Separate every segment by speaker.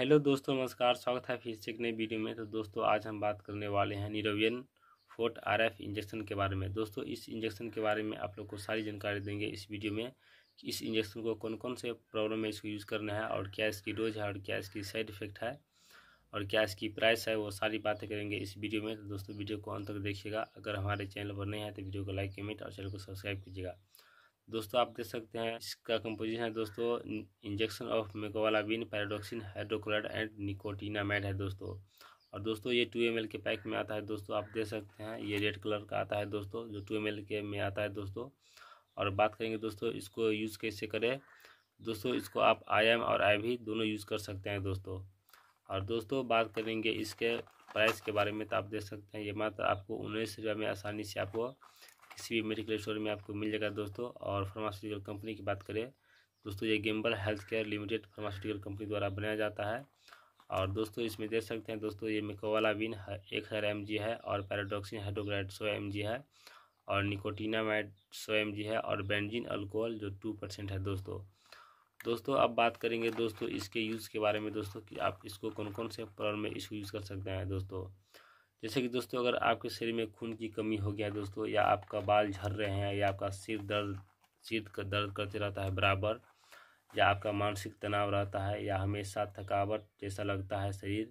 Speaker 1: hello दोस्तों नमस्कार स्वागत है फिर से एक नई वीडियो में तो दोस्तों आज हम बात करने वाले हैं निरोवियन फोर्ट आरएफ इंजेक्शन के बारे में दोस्तों इस इंजेक्शन के बारे में आप लोग को सारी जानकारी देंगे इस वीडियो में इस इंजेक्शन को कौन कौन से प्रॉब्लम में इसको यूज़ करना है और क्या इसकी डोज है और क्या इसकी साइड इफेक्ट है और क्या इसकी प्राइस है वो सारी बातें करेंगे इस वीडियो में तो दोस्तों वीडियो को अंत तक देखिएगा अगर हमारे चैनल पर नहीं है तो वीडियो को लाइक कमेंट और चैनल को सब्सक्राइब कीजिएगा दोस्तों आप देख सकते हैं इसका कंपोजिशन है दोस्तों injection of mecobalamin pyridoxine hydrochloride and nicotinamide है दोस्तों और दोस्तों ये टू एम के पैक में आता है दोस्तों आप देख सकते हैं ये रेड कलर का आता है दोस्तों जो टू एम के में आता है दोस्तों और बात करेंगे दोस्तों इसको यूज़ कैसे करें दोस्तों इसको आप आई एम और आई भी दोनों यूज़ कर सकते हैं दोस्तों और दोस्तों बात करेंगे इसके प्राइस के बारे में तो आप देख सकते हैं ये मात्र आपको उन्नीस रुपये में आसानी से आपको किसी भी मेडिकल स्टोर में आपको मिल जाएगा दोस्तों और फार्मास्यूटिकल कंपनी की बात करें दोस्तों ये Gamble health care limited pharmaceutical company द्वारा बनाया जाता है और दोस्तों इसमें देख सकते हैं दोस्तों ये विन एक हज़ार एम है और पैराडोक्सिन हाइड्रोग्राइड सौ एम है और निकोटीनामाइड सौ एम है और बेंजिन अल्कोहल जो टू परसेंट है दोस्तों दोस्तों अब बात करेंगे दोस्तों इसके यूज़ के बारे में दोस्तों कि आप इसको कौन कौन से प्रॉब्लम में इसको यूज़ कर सकते हैं दोस्तों जैसे कि दोस्तों अगर आपके शरीर में खून की कमी हो गया दोस्तों या आपका बाल झड़ रहे हैं या आपका सिर दर्द सिर का दर्द करते रहता है बराबर या आपका मानसिक तनाव रहता है या हमेशा थकावट जैसा लगता है शरीर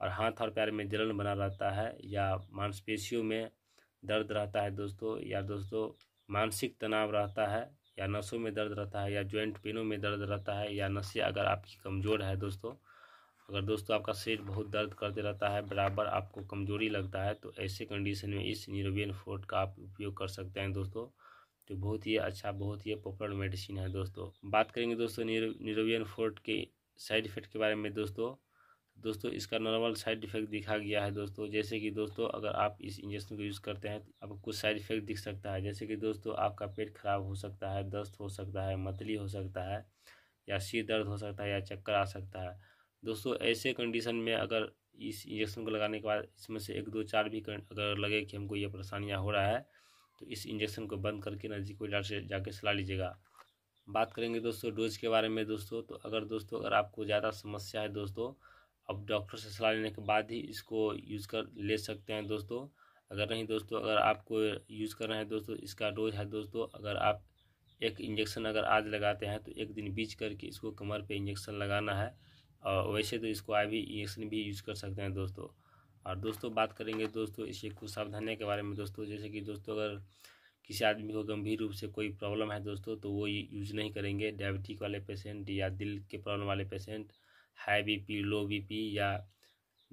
Speaker 1: और हाथ और पैर में जलन बना रहता है या मांसपेशियों में दर्द रहता है दोस्तों या दोस्तों मानसिक तनाव रहता है या नसों में दर्द रहता है या जॉइंट पेनों में दर्द रहता है या नसें अगर आपकी कमज़ोर है दोस्तों अगर दोस्तों आपका सिर बहुत दर्द करते रहता है बराबर आपको कमजोरी लगता है तो ऐसे कंडीशन में इस न्यूरोबियन फोर्ट का आप उपयोग कर सकते हैं दोस्तों जो बहुत ही अच्छा बहुत ही पॉपुलर मेडिसिन है दोस्तों बात करेंगे दोस्तों न्यूरोबियन फोर्ट के साइड इफेक्ट के बारे में दोस्तों दोस्तों इसका नॉर्मल साइड इफेक्ट दिखा गया है दोस्तों जैसे कि दोस्तों अगर आप इस इंजेक्शन को यूज़ करते हैं तो आपको कुछ साइड इफेक्ट दिख सकता है जैसे कि दोस्तों आपका पेट खराब हो सकता है दस्त हो सकता है मतली हो सकता है या सिर दर्द हो सकता है या चक्कर आ सकता है दोस्तों ऐसे कंडीशन में अगर इस इंजेक्शन को लगाने के बाद इसमें से एक दो चार भी अगर लगे कि हमको ये परेशानियाँ हो रहा है तो इस इंजेक्शन को बंद करके नज़दीक कोई डॉक्टर से जाके सलाह लीजिएगा बात करेंगे दोस्तों डोज के बारे में दोस्तों तो अगर दोस्तों अगर आपको ज़्यादा समस्या है दोस्तों अब डॉक्टर से सलाह लेने के बाद ही इसको यूज़ कर ले सकते हैं दोस्तों अगर नहीं दोस्तों अगर आपको यूज़ कर रहे हैं दोस्तों इसका डोज है दोस्तों अगर आप एक इंजेक्शन अगर आज लगाते हैं तो एक दिन बीच करके इसको कमर पे इंजेक्शन लगाना है और वैसे तो इसको आई वी इंजेक्शन भी यूज़ कर सकते हैं दोस्तों और दोस्तों बात करेंगे दोस्तों इसके कुछ सावधानियों के बारे में दोस्तों जैसे कि दोस्तों अगर किसी आदमी को गंभीर रूप से कोई प्रॉब्लम है दोस्तों तो वो यूज नहीं करेंगे डायबिटिक वाले पेशेंट या दिल के प्रॉब्लम वाले patient high BP low BP या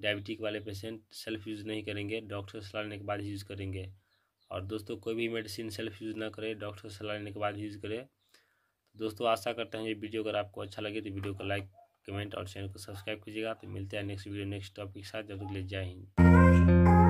Speaker 1: डायबिटिक वाले पेशेंट सेल्फ यूज़ नहीं करेंगे डॉक्टर सलाह लेने के बाद यूज़ करेंगे और दोस्तों कोई भी मेडिसिन सेल्फ यूज़ ना करें डॉक्टर सलाह लेने के बाद यूज़ करें दोस्तों आशा करते हैं ये वीडियो अगर आपको अच्छा लगे तो वीडियो को लाइक कमेंट और चैनल को सब्सक्राइब कीजिएगा तो मिलते हैं नेक्स्ट वीडियो नेक्स्ट टॉपिक के साथ जब तक ले जाए